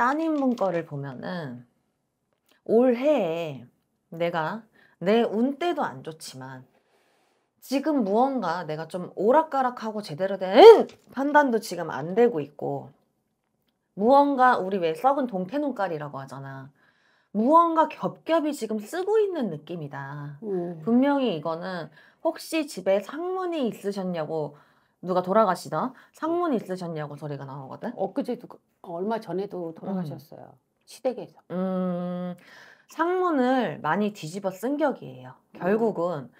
따님 분거를 보면은 올해에 내가 내 운때도 안 좋지만 지금 무언가 내가 좀 오락가락하고 제대로 된 판단도 지금 안 되고 있고 무언가 우리 왜 썩은 동태눈깔이라고 하잖아. 무언가 겹겹이 지금 쓰고 있는 느낌이다. 음. 분명히 이거는 혹시 집에 상문이 있으셨냐고 누가 돌아가시다 상문 어, 네. 있으셨냐고 소리가 나오거든. 엊그제 어, 누가, 그, 그 얼마 전에도 돌아가셨어요. 음. 시댁에서. 음, 상문을 많이 뒤집어 쓴 격이에요. 결국은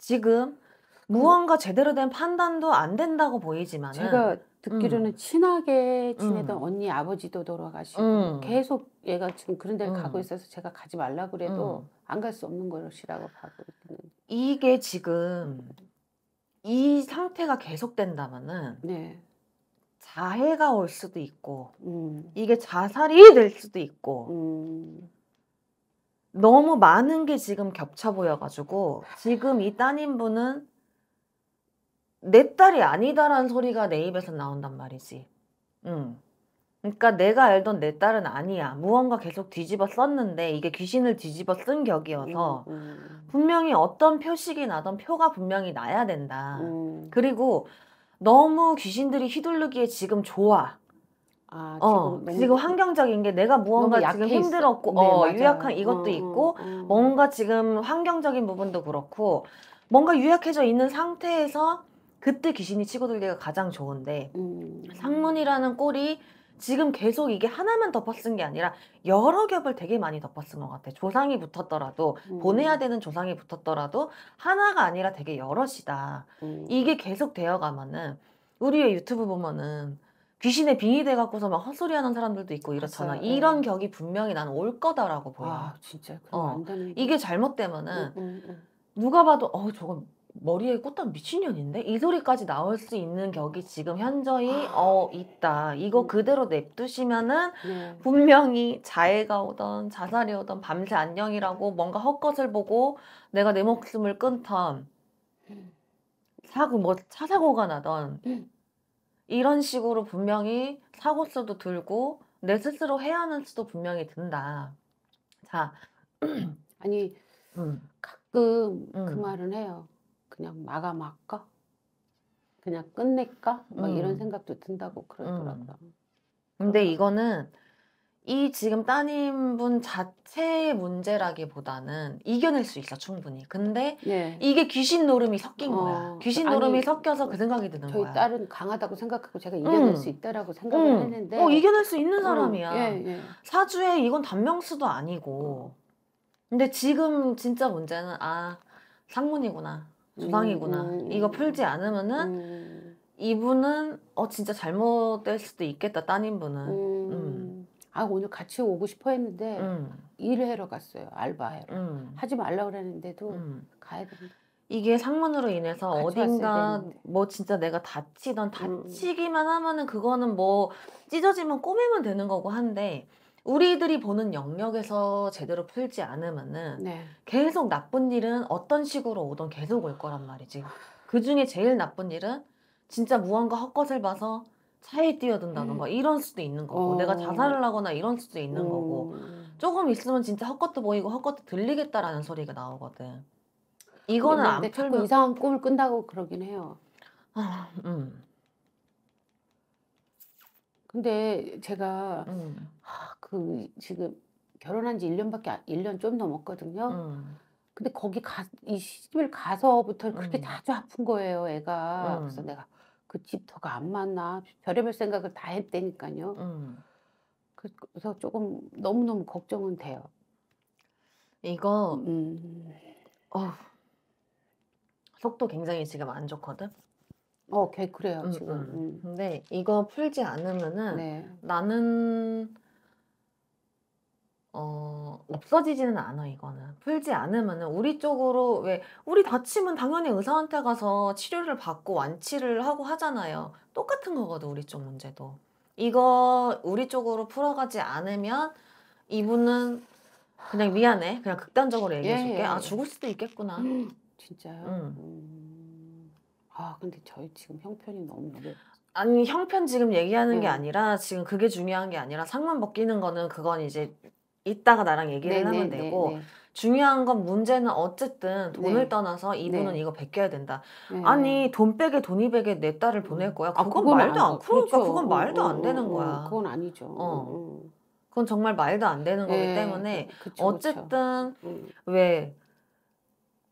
지금 무언가 제대로 된 판단도 안 된다고 보이지만 제가 듣기로는 음. 친하게 지내던 음. 언니 아버지도 돌아가시고 음. 계속 얘가 지금 그런 데를 가고 음. 있어서 제가 가지 말라 그래도 음. 안갈 수 없는 것이라고 봐고 이게 지금 이 상태가 계속된다면은 네. 자해가 올 수도 있고 음. 이게 자살이 될 수도 있고 음. 너무 많은 게 지금 겹쳐 보여가지고 지금 이 따님분은 내 딸이 아니다라는 소리가 내 입에서 나온단 말이지. 응. 그러니까 내가 알던 내 딸은 아니야. 무언가 계속 뒤집어 썼는데 이게 귀신을 뒤집어 쓴 격이어서 음, 음. 분명히 어떤 표식이 나던 표가 분명히 나야 된다. 음. 그리고 너무 귀신들이 휘둘르기에 지금 좋아. 아, 어, 지금, 어, 지금 환경적인 게 내가 무언가 지금 힘들었고 네, 어, 유약한 음, 이것도 어, 있고 음. 뭔가 지금 환경적인 부분도 그렇고 뭔가 유약해져 있는 상태에서 그때 귀신이 치고들기가 가장 좋은데 상문이라는 꼴이 지금 계속 이게 하나만 덮어쓴 게 아니라 여러 겹을 되게 많이 덮어쓴 것 같아. 조상이 붙었더라도 음. 보내야 되는 조상이 붙었더라도 하나가 아니라 되게 여럿이다. 음. 이게 계속 되어가면은 우리의 유튜브 보면은 귀신에 빙의돼 갖고서 막 헛소리하는 사람들도 있고 이렇잖아. 맞아요. 이런 예. 격이 분명히 나는 올 거다라고 보여. 아 진짜. 어. 이게 잘못되면은 음, 음, 음, 누가 봐도 어 저건 머리에 꽂던 미친년인데 이 소리까지 나올 수 있는 격이 지금 현저히 아. 어 있다. 이거 음. 그대로 냅두시면은 네. 분명히 자해가 오던 자살이 오던 밤새 안녕이라고 뭔가 헛것을 보고 내가 내 목숨을 끊던 음. 사고 뭐차 사고가 나던 음. 이런 식으로 분명히 사고 수도 들고 내 스스로 해야 하는 수도 분명히 든다. 자 아니 음. 가끔 음. 그 말은 해요. 그냥 마감할까? 그냥 끝낼까? 막 음. 이런 생각도 든다고 그러더라고요. 음. 근데 이거는 이 지금 따님분 자체의 문제라기보다는 이겨낼 수 있어 충분히. 근데 예. 이게 귀신 노름이 섞인 어, 거야. 귀신 노름이 섞여서 그 생각이 드는 저희 거야. 저희 딸은 강하다고 생각하고 제가 이겨낼 음. 수 있다라고 생각을 음. 했는데. 어 이겨낼 수 있는 음. 사람이야. 음. 예, 예. 사주에 이건 단명수도 아니고. 근데 지금 진짜 문제는 아 상문이구나. 주상이구나 음, 음, 음, 이거 풀지 않으면은 음. 이분은 어 진짜 잘못될 수도 있겠다. 따님분은. 음. 아 오늘 같이 오고 싶어 했는데 일해러 갔어요. 알바해러. 하지 말라 그랬는데도 음. 가야 된다. 이게 상문으로 인해서 어딘가 뭐 진짜 내가 다치던 다치기만 하면은 그거는 뭐 찢어지면 꼬매면 되는 거고 한데 우리들이 보는 영역에서 제대로 풀지 않으면은 네. 계속 나쁜 일은 어떤 식으로 오던 계속 올 거란 말이지. 그 중에 제일 나쁜 일은 진짜 무언가 헛것을 봐서 차에 뛰어든다던가 음. 이런 수도 있는 거고 오. 어. 내가 자살을 하거나 이런 수도 있는 오. 음. 거고 조금 있으면 진짜 헛것도 보이고 헛것도 들리겠다라는 소리가 나오거든. 이거는 네, 안 풀면 자꾸 이상한 꿈을 꾼다고 그러긴 해요. 아, 음. 근데 제가 음. 그 지금 결혼한 지 1년밖에 1년 좀 넘었거든요. 음. 근데 거기 가, 이 시집을 가서부터 그렇게 음. 자주 아픈 거예요, 애가. 음. 그래서 내가 그 집터가 안 맞나 별의별 생각을 다 했다니까요. 음. 그래서 조금 너무너무 걱정은 돼요. 이거 어, 속도 굉장히 지금 안 좋거든. 어, 걔 그래요 음, 지금. 근데 이거 풀지 않으면은 네. 나는 어, 없어지지는 않아, 이거는. 풀지 않으면 우리 쪽으로, 왜, 우리 다치면 당연히 의사한테 가서 치료를 받고 완치를 하고 하잖아요. 똑같은 거거든, 우리 쪽 문제도. 이거 우리 쪽으로 풀어가지 않으면 이분은 그냥 미안해. 그냥 극단적으로 예, 얘기해줄게. 아, 예, 예. 아, 죽을 수도 있겠구나. 진짜요? 음. 음. 아, 근데 저희 지금 형편이 너무 어 아니 형편 지금 얘기하는 음. 게 예. 아니라 지금 그게 중요한 게 아니라 상만 벗기는 거는 그건 이제 이따가 나랑 얘기를 네 하면 네, 네, 되고 네네. 중요한 건 문제는 어쨌든 네. 돈을 네. 떠나서 이분은 네. 이거 베껴야 된다. 네. 아니 돈 빼게 돈이 베게 내 딸을 보낼 거야. 그건, 아, 그건 말도 안 그러니까 그렇죠. 그건 어, 말도 안 어, 되는 어, 거야. 그건 아니죠. 어. 그건 정말 말도 안 되는 거기 때문에 그쵸, 어쨌든 음.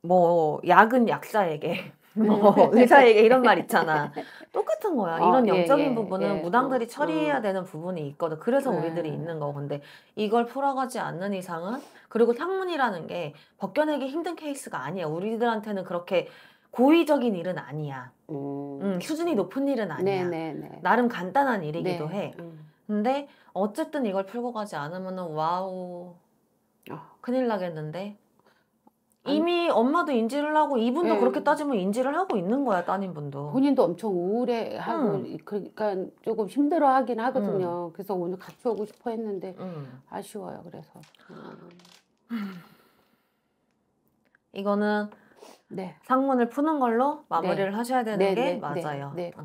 왜뭐 약은 약사에게 음. 어, 의사에게 이런 말 있잖아. 똑같은 거야. 어, 이런 영적인 예, 예, 부분은 예, 무당들이 또, 그렇죠. 처리해야 음. 되는 부분이 있거든. 그래서 음. 우리들이 있는 거. 근데 이걸 풀어가지 않는 이상은 그리고 상문이라는 게 벗겨내기 힘든 케이스가 아니야. 우리들한테는 그렇게 고의적인 일은 아니야. 음. 음 수준이 높은 일은 아니야. 네네네. 네, 네. 나름 간단한 일이기도 네. 해. 음. 근데 어쨌든 이걸 풀고 가지 않으면은 와우 어. 큰일 나겠는데 이미 엄마도 인지를 하고 이분도 네. 그렇게 따지면 인지를 하고 있는 거야 따님분도. 본인도 엄청 우울해하고 음. 그러니까 조금 힘들어하긴 하거든요. 음. 그래서 오늘 같이 오고 싶어 했는데 음. 아쉬워요. 그래서 이거는 네. 상문을 푸는 걸로 네. 마무리를 하셔야 되는 네, 게 네, 네, 맞아요.